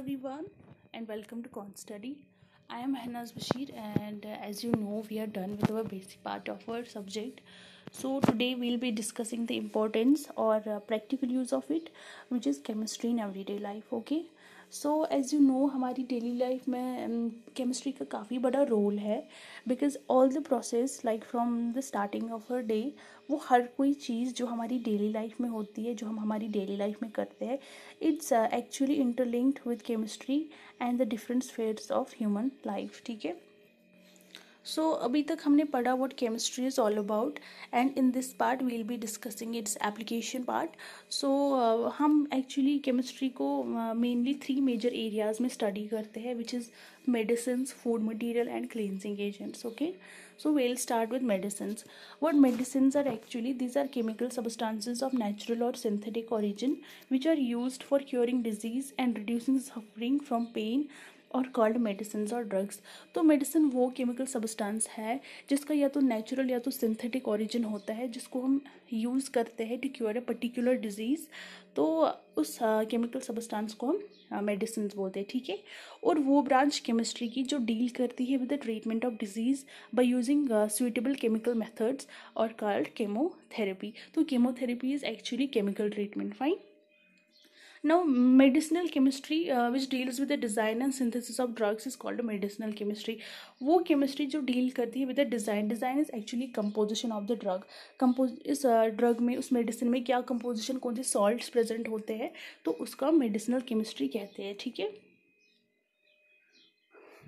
everyone and welcome to Con Study. I am hannah's Bashir and uh, as you know we are done with our basic part of our subject. So today we'll be discussing the importance or uh, practical use of it which is chemistry in everyday life okay. So as you know हमारी daily life में chemistry um, का काफ़ी बड़ा role है because all the process like from the starting of हर day वो हर कोई चीज़ जो हमारी डेली लाइफ में होती है जो हम हमारी डेली लाइफ में करते हैं it's actually interlinked with chemistry and the different spheres of human life ठीक है सो so, अभी तक हमने पढ़ा what chemistry is all about and in this part we'll be discussing its application part so हम एक्चुअली केमिस्ट्री को mainly three major areas में study करते हैं which is medicine food material and cleansing agents okay so we'll start with medicine what medicine are actually these are chemical substances of natural और synthetic origin which are use for curing disease and reducing suffering from pain और called medicine और drugs तो medicine वो chemical substance है जिसका या तो natural या तो सिंथेटिक ओरिजिन होता है जिसको हम यूज़ करते हैं to cure a particular disease तो उस केमिकल सब्सटेंस को हम मेडिसिन बोलते हैं ठीक है और वो ब्रांच केमिस्ट्री की जो डील करती है with the treatment of disease by using suitable chemical methods और कॉल्ड केमोथेरेपी तो chemotherapy is actually chemical treatment fine now medicinal chemistry uh, which deals with the design and synthesis of drugs is called medicinal chemistry वो chemistry जो deal करती है with the design design is actually composition of the drug compose इस drug uh, में उस medicine में क्या composition कौन से salts present होते हैं तो उसका medicinal chemistry कहते हैं ठीक है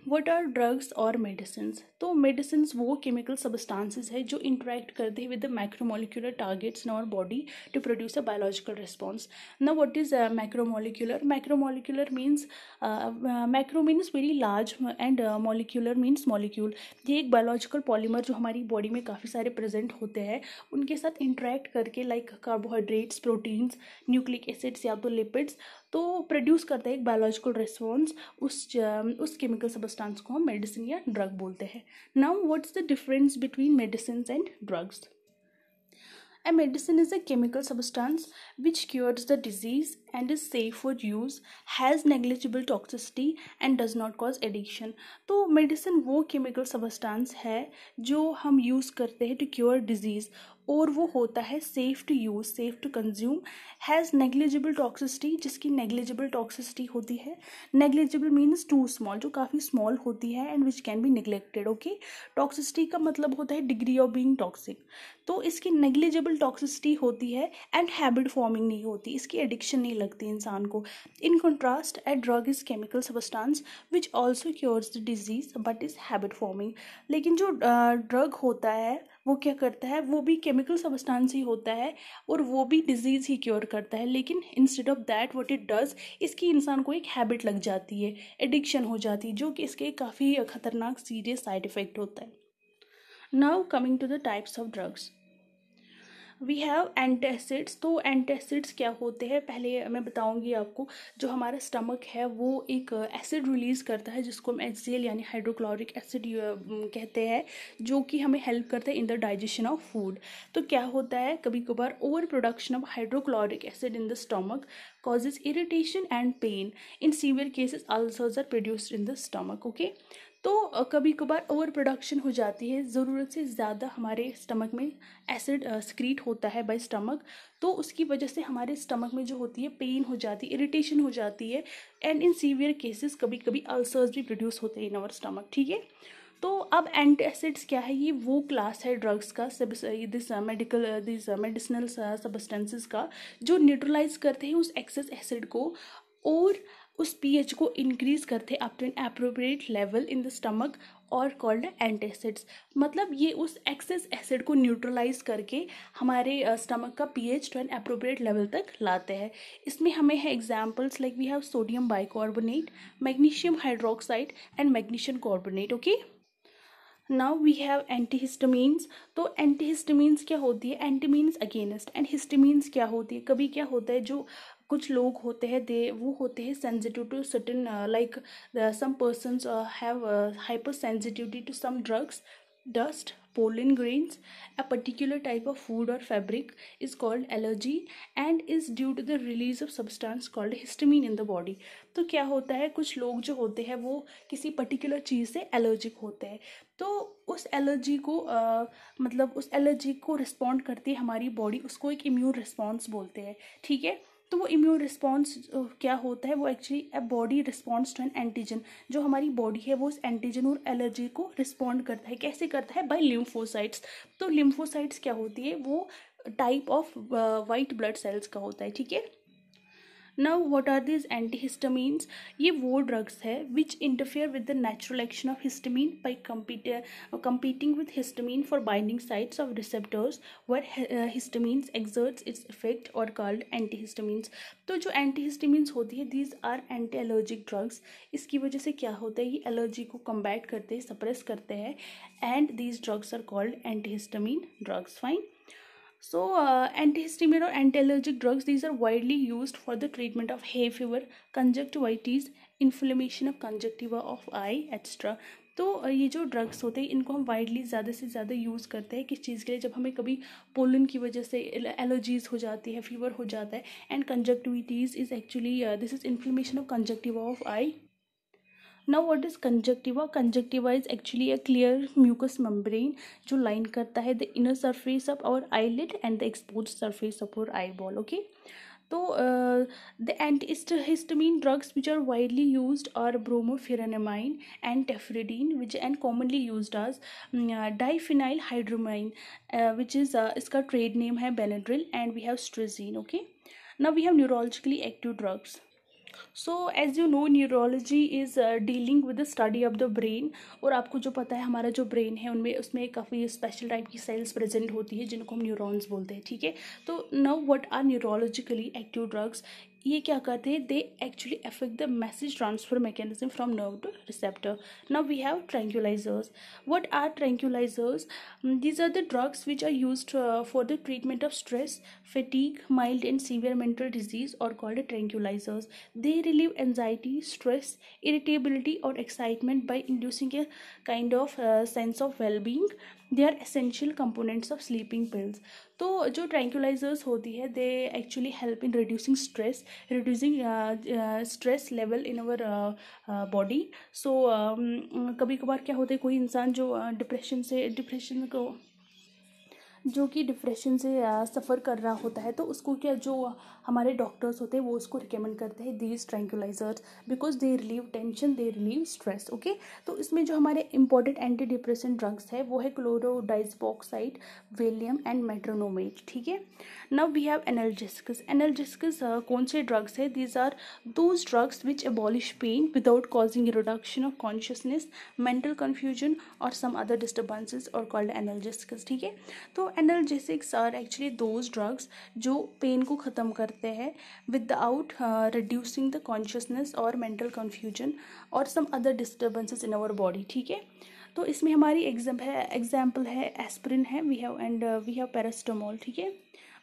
वट आर ड्रग्स और मेडिसिन तो मेडिसिन वो केमिकल सबस्टांसिस है जो इंटरेक्ट करते हैं with the micromolecular targets in our body to produce a biological response ना what is micromolecular micromolecular means micro means very large and molecular means molecule ये एक बायोलॉजिकल पॉलीमर जो हमारी बॉडी में काफ़ी सारे प्रेजेंट होते हैं उनके साथ इंटरेक्ट करके like carbohydrates proteins nucleic acids या तो लिपिड्स तो प्रोड्यूस करता है एक बायोलॉजिकल रिस्पॉन्स उस उस केमिकल सबस्टांस को हम मेडिसिन या ड्रग बोलते हैं now is the difference between medicine and drugs a medicine is a chemical substance which cures the disease and is safe for use has negligible toxicity and does not cause addiction तो medicine वो chemical substance है जो हम use करते हैं to cure disease और वो होता है safe to use safe to consume has negligible toxicity जिसकी नेग्लिजिबल टॉक्सिसिटी होती है नेग्लिजिबल मीन्स टू स्मॉल जो काफ़ी स्मॉल होती है and which can be neglected okay toxicity का मतलब होता है डिग्री ऑफ बींग टॉक्सिक तो इसकी नेग्लिजिबल टॉक्सिसिटी होती है एंड हैबिट फॉर्मिंग नहीं होती इसकी एडिक्शन नहीं लगती है इंसान को in contrast a drug is chemical substance which also cures the disease but is habit forming लेकिन जो ड्रग होता है वो क्या करता है वो भी केमिकल सबस्टांस ही होता है और वो भी डिजीज़ ही क्योर करता है लेकिन instead of that what it does इसकी इंसान को एक हैबिट लग जाती है एडिक्शन हो जाती है जो कि इसके काफ़ी ख़तरनाक सीरियस साइड इफ़ेक्ट होता है now coming to the types of drugs we have antacids तो एंटेसिड्स क्या होते हैं पहले मैं बताऊंगी आपको जो हमारा स्टमक है वो एक एसिड रिलीज़ करता है जिसको हम एच यानी हाइड्रोक्लोरिक एसिड कहते हैं जो कि हमें हेल्प करता है in the digestion of food तो क्या होता है कभी कभार over production of hydrochloric acid in the stomach causes irritation and pain in severe cases ulcer produced in the stomach okay तो कभी कभार ओवर प्रोडक्शन हो जाती है ज़रूरत से ज़्यादा हमारे स्टमक में एसिड स्क्रीट होता है बाय स्टमक तो उसकी वजह से हमारे स्टमक में जो होती है पेन हो जाती है इरिटेशन हो जाती है एंड इन सीवियर केसेस कभी कभी अल्सर्स भी प्रोड्यूस होते हैं इन आवर स्टमक ठीक है तो अब एंटी एसिड्स क्या है ये वो क्लास है ड्रग्स का सब this medical this medicinal substances का जो न्यूट्रलाइज करते हैं उस एक्सेस एसिड को और उस पीएच को इंक्रीज़ करते up to an appropriate level in the stomach और कॉल्ड एंटीसिड्स मतलब ये उस एक्सेस एसिड को न्यूट्रलाइज करके हमारे स्टमक का pH to an appropriate level तक लाते हैं इसमें हमें है examples like we have sodium bicarbonate magnesium hydroxide and magnesium carbonate okay now we have histamines तो हिस्टमीन्स क्या होती है एंटीमीन्स अगेंस्ट एंड हिस्टमीन्स क्या होती है कभी क्या होता है जो कुछ लोग होते हैं दे वो होते हैं sensitive to certain like some person have hyper sensitivity to some drugs dust pollen grains a particular type of food और fabric is called allergy and is due to the release of substance called histamine in the body तो क्या होता है कुछ लोग जो होते हैं वो किसी पर्टिकुलर चीज़ से एलर्जिक होते हैं तो उस एलर्जी को uh, मतलब उस एलर्जी को रिस्पॉन्ड करती है हमारी बॉडी उसको एक इम्यून रिस्पॉन्स बोलते हैं ठीक है तो वो इम्यून रिस्पॉन्स क्या होता है वो actually a body response to an antigen जो हमारी बॉडी है वो उस एंटीजन और एलर्जी को रिस्पॉन्ड करता है कैसे करता है बाई लिम्फोसाइट्स तो लिम्फोसाइट्स क्या होती है वो type of white blood cells का होता है ठीक है now what are these anti histamines ये वो ड्रग्स है which interfere with the natural action of by compete competing with histamine for binding sites of receptors where histamines exerts its effect are called anti histamines तो जो anti antihistamines होती है these are anti allergic drugs इसकी वजह से क्या होता है ये एलर्जी को कम्बैट करते सप्रेस करते हैं and these drugs are called anti histamine drugs fine anti uh, or anti allergic drugs these are widely use for the treatment of hay fever conjunctivitis inflammation of conjunctiva of eye extra तो uh, ये जो drugs होते हैं इनको हम widely ज़्यादा से ज़्यादा यूज़ करते हैं किस चीज़ के लिए जब हमें कभी पोलन की वजह से एलर्जीज हो जाती है फीवर हो जाता है and conjunctivitis is actually this is inflammation of conjunctiva of eye now what is conjunctiva conjunctiva is actually a clear mucus membrane जो लाइन करता है the inner surface of our eyelid and the expose surface of our eye ball okay तो the anti histamine drugs which are widely use are brompheniramine and terfenadine which and commonly use as diphenhydramine which is इसका trade name है Benadryl and we have strazine okay ना we have neurologically active drugs so as you know neurology is dealing with the study of the brain और आपको जो पता है हमारा जो ब्रेन है उनमें उसमें काफ़ी स्पेशल टाइप की सेल्स प्रेजेंट होती है जिनको हम न्यूरोन्स बोलते हैं ठीक है तो now what are neurologically active drugs ये क्या करते हैं they actually affect the message transfer mechanism from nerve to receptor now we have tranquilizers what are tranquilizers these are the drugs which are use for the treatment of stress fatigue mild and severe mental disease are called tranquilizers they relieve anxiety stress irritability और excitement by inducing a kind of sense of wellbeing they are essential components of sleeping pills तो जो tranquilizers होती है they actually help in reducing stress reducing stress level in our body so कभी कभार क्या होता है कोई इंसान जो डिप्रेशन uh, से डिप्रेशन को जो कि डिप्रेशन से सफ़र कर रहा होता है तो उसको क्या जो हमारे डॉक्टर्स होते हैं वो उसको रिकमेंड करते हैं these tranquilizers because they relieve tension they relieve stress okay तो इसमें जो हमारे इंपॉर्टेंट एंटी डिप्रेशन ड्रग्स है वो है क्लोरोडाइजबॉक्साइड वेलियम एंड मेट्रोनोमेट ठीक है नव वी हैव एनर्जेसिकस एनर्जेसिकस कौन से ड्रग्स है these are those drugs which abolish pain without causing reduction of consciousness mental confusion और some other disturbances are called analgesics ठीक है तो analgesics are actually those drugs जो पेन को ख़त्म करते हैं विदाउट रिड्यूसिंग द कॉन्शियसनेस और मेंटल कन्फ्यूजन और some other disturbances in our body ठीक है तो इसमें हमारी एग्जाम है एग्जाम्पल है एस्प्रिन है we have and we have paracetamol ठीक है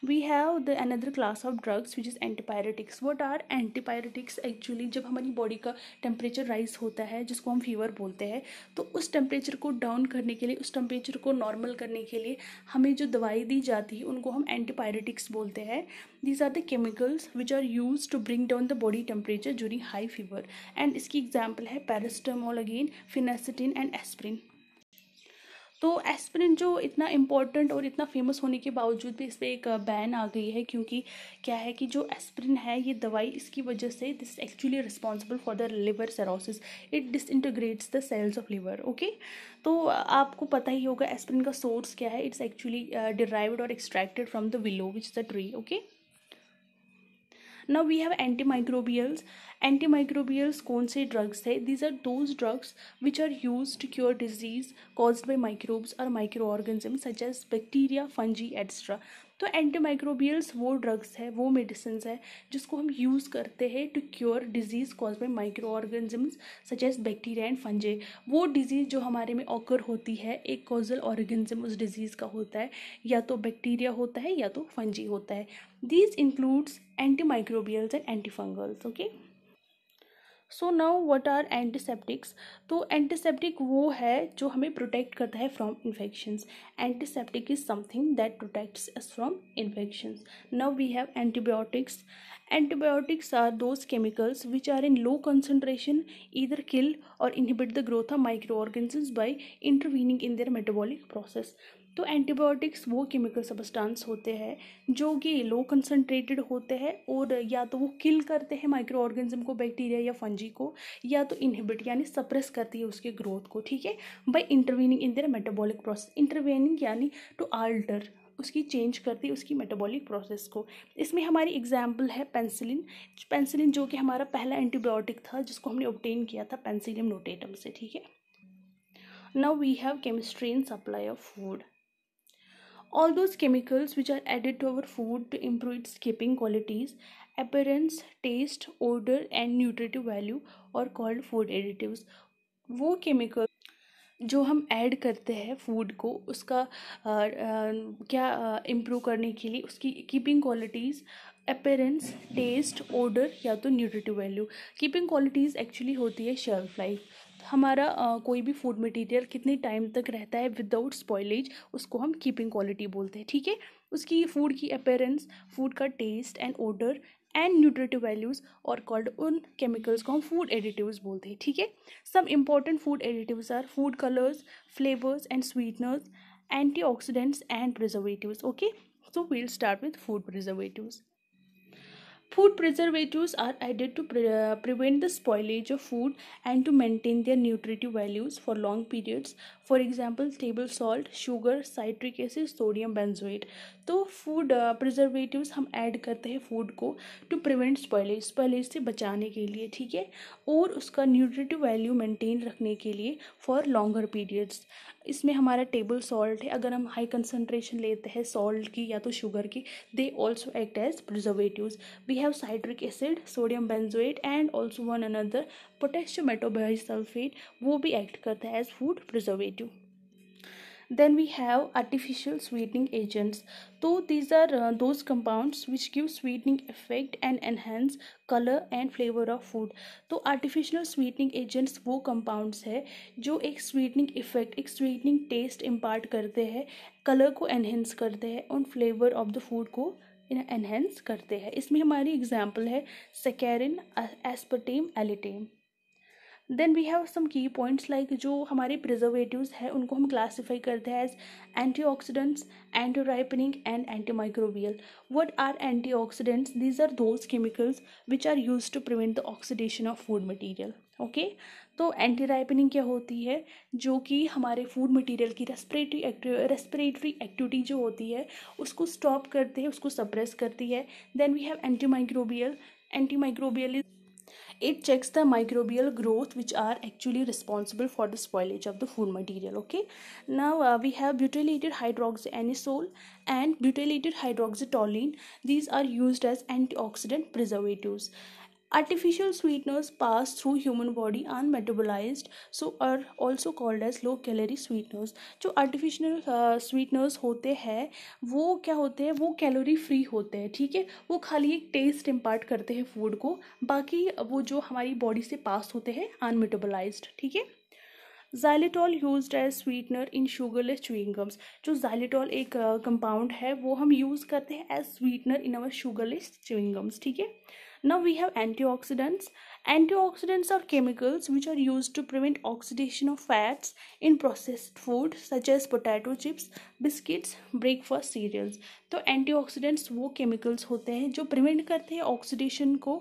we have the another class of drugs which is antipyretics what are antipyretics actually जब हमारी बॉडी का टेम्परेचर राइज होता है जिसको हम फीवर बोलते हैं तो उस टेम्परेचर को डाउन करने के लिए उस टेम्परेचर को नॉर्मल करने के लिए हमें जो दवाई दी जाती है उनको हम एंटीपायरेटिक्स बोलते हैं these are the chemicals which are use to bring down the body temperature during high fever and इसकी एग्जाम्पल है paracetamol again phenacetin and aspirin तो एस्पिरिन जो इतना इम्पोर्टेंट और इतना फेमस होने के बावजूद भी इस पर एक बैन uh, आ गई है क्योंकि क्या है कि जो एस्पिरिन है ये दवाई इसकी वजह से this actually responsible for the liver cirrhosis it disintegrates the cells of liver okay तो uh, आपको पता ही होगा एस्पिरिन का सोर्स क्या है इट्स एक्चुअली डिराइव्ड और extracted from the willow which the tree okay now we have antimicrobials antimicrobials kaun se drugs hai these are those drugs which are used to cure disease caused by microbes or microorganisms such as bacteria fungi etc तो anti microbials वो drugs है वो medicine है जिसको हम use करते हैं to cure disease cause by micro organisms such bacteria and fungi वो डिजीज़ जो हमारे में ऑकर होती है एक कॉजल ऑर्गेनिज्म उस डिजीज़ का होता है या तो बैक्टीरिया होता है या तो फंजी होता है these includes anti microbials and anti fungals okay so now what are antiseptics तो एंटीसेप्टिक वो है जो हमें प्रोटेक्ट करता है from infections antiseptic is something that protects us from infections now we have antibiotics antibiotics are those chemicals which are in low concentration either kill or inhibit the growth of micro microorganisms by intervening in their metabolic process तो antibiotics वो chemical substance होते हैं जो कि लो concentrated होते हैं और या तो वो किल करते हैं माइक्रो ऑर्गेनिज्म को बैक्टीरिया या फंजी को या तो इनहिबिट यानी सप्रेस करती है उसके ग्रोथ को ठीक है by intervening in their metabolic process intervening यानी टू तो आल्टर उसकी चेंज करती है उसकी मेटाबॉलिक प्रोसेस को इसमें हमारी एग्जाम्पल है पेंसिलिन पेंसिलिन जो कि हमारा पहला एंटीबायोटिक था जिसको हमने ऑप्टेन किया था पेंसिलियम नोटेटम से ठीक है now we have chemistry in supply of food all those chemicals which are added to our food to improve its keeping qualities appearance taste odor and nutritive value are called food additives wo chemical जो हम add करते हैं food को उसका आ, आ, क्या improve करने के लिए उसकी keeping qualities appearance taste odour या तो nutritive value keeping qualities actually होती है शेल्फ लाइफ हमारा आ, कोई भी फूड मटेरियल कितने टाइम तक रहता है विदाउट स्पॉयलेज उसको हम कीपिंग क्वालिटी बोलते हैं ठीक है उसकी फूड की अपेयरेंस फूड का taste and order and nutritive values are called उन केमिकल्स को हम फूड एडिटिव्स बोलते हैं ठीक है some important food additives are food colours flavours and sweeteners oxidants and preservative okay so we'll start with food preservatives Food preservatives are added to pre uh, prevent the spoilage of food and to maintain their nutritive values for long periods. For example, table salt, sugar, citric acid, sodium benzoate. तो food uh, preservatives हम add करते हैं food को to prevent spoilage, spoilage से बचाने के लिए ठीक है और उसका nutritive value maintain रखने के लिए for longer periods. इसमें हमारा टेबल सॉल्ट है अगर हम हाई कंसनट्रेशन लेते हैं सॉल्ट की या तो शुगर की they also act as preservative we have citric acid sodium benzoate and also one another potassium metabisulphite वो भी एक्ट करता है as food preservative then we have artificial sweetening agents so these are uh, those compounds which give sweetening effect and enhance colour and flavour of food तो artificial sweetening agents वो compounds है जो एक sweetening effect एक sweetening taste impart करते हैं colour को enhance करते हैं और फ्लेवर ऑफ द फूड को एनहेंस करते हैं इसमें हमारी एग्जाम्पल है saccharin aspartame alitame then we have some key points like जो हमारे प्रिजर्वेटिवस हैं उनको हम क्लासीफाई करते हैं as anti oxidants anti ripening and anti microbial what are anti oxidants these are those chemicals which are use to prevent the oxidation of food material okay तो anti ripening क्या होती है जो कि हमारे फूड मटीरियल की respiratory respiratory activity जो होती है उसको स्टॉप करती है उसको सप्रेस करती है then we have anti microbial anti microbial is it checks the microbial growth which are actually responsible for the spoilage of the food material okay now uh, we have butylated hydroxyanisole and butylated hydroxytoluene these are used as antioxidant preservatives artificial sweeteners pass through human body unmetabolized so are also called as low calorie sweeteners जो artificial uh, sweeteners होते हैं वो क्या होते हैं वो calorie free होते हैं ठीक है वो खाली एक टेस्ट इम्पार्ट करते हैं फूड को बाकी वो जो हमारी बॉडी से पास होते हैं अनमेटाबोलाइज्ड ठीक है xylitol use as sweetener in sugarless chewing gums जो जाइलेटॉल एक कंपाउंड uh, है वो हम यूज़ करते हैं as sweetener in our sugarless chewing gums ठीक है now we have antioxidants antioxidants are chemicals which are used to prevent oxidation of fats in processed food such as potato chips biscuits breakfast cereals तो antioxidants वो chemicals होते हैं जो prevent करते हैं oxidation को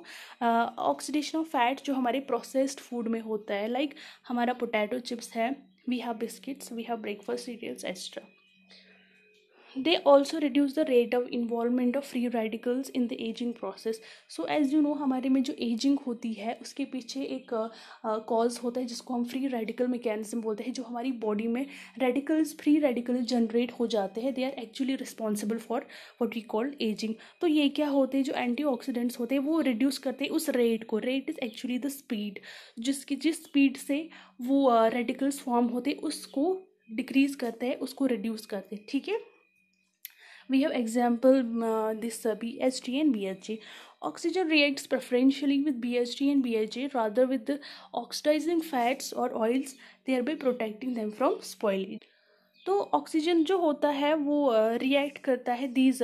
ऑक्सीडेशन ऑफ फैट जो हमारे प्रोसेस्ड फूड में होता है लाइक like, हमारा पोटैटो चिप्स है we have biscuits we have breakfast cereals extra they also reduce the rate of involvement of free radicals in the ageing process so as you know हमारे में जो ageing होती है उसके पीछे एक कॉज uh, होता है जिसको हम फ्री रेडिकल मैकेनिज्म बोलते हैं जो हमारी बॉडी में रेडिकल्स फ्री रेडिकल जनरेट हो जाते हैं they are actually responsible for what we called ageing तो ये क्या होते हैं जो एंटी ऑक्सीडेंट्स होते हैं वो रिड्यूस करते हैं उस रेट को rate is actually the speed जिसकी जिस स्पीड से वो रेडिकल्स uh, फॉर्म होते हैं उसको डिक्रीज़ करते हैं उसको रिड्यूस करते हैं ठीक है we have example uh, this uh, BHT and BHG oxygen reacts preferentially with BHT and BHG rather with the oxidizing fats or oils thereby protecting them from spoilage तो ऑक्सीजन जो होता है वो रिएक्ट करता है दीज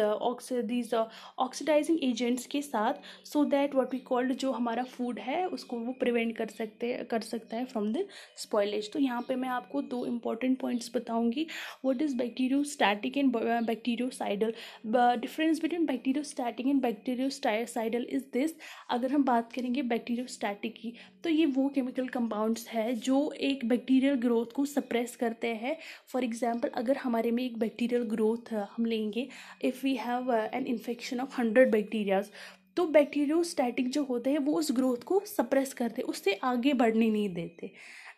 दीज ऑक्सीडाइजिंग एजेंट्स के साथ so that what we called जो हमारा फूड है उसको वो प्रिवेंट कर सकते कर सकता है फ्रॉम द स्पॉयलेज तो यहाँ पे मैं आपको दो इंपॉर्टेंट पॉइंट्स बताऊँगी what is bacteriostatic and bacteriocidal difference between bacteriostatic and bacteriocidal is this अगर हम बात करेंगे बैक्टीरियो स्टैटिक की तो ये वो केमिकल कंपाउंड्स है जो एक बैक्टीरियल ग्रोथ को सप्रेस करते हैं फॉर एग्जाम्पल एग्जाम्पल अगर हमारे में एक बैक्टीरियल ग्रोथ हम लेंगे if we have an infection of hundred bacterias तो स्टैटिक जो होते हैं वो उस ग्रोथ को सप्रेस करते उससे आगे बढ़ने नहीं देते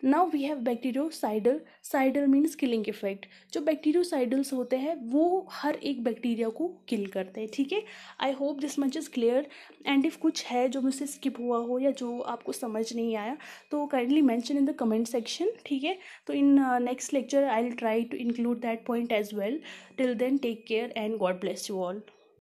now we have bacteriocidal cidal means killing effect जो बैक्टीरियोसाइडल्स होते हैं वो हर एक बैक्टीरिया को किल करते हैं ठीक है I hope this much is clear and if कुछ है जो मुझसे स्किप हुआ हो या जो आपको समझ नहीं आया तो kindly mention in the comment section ठीक है तो in next lecture I will try to include that point as well till then take care and God bless you all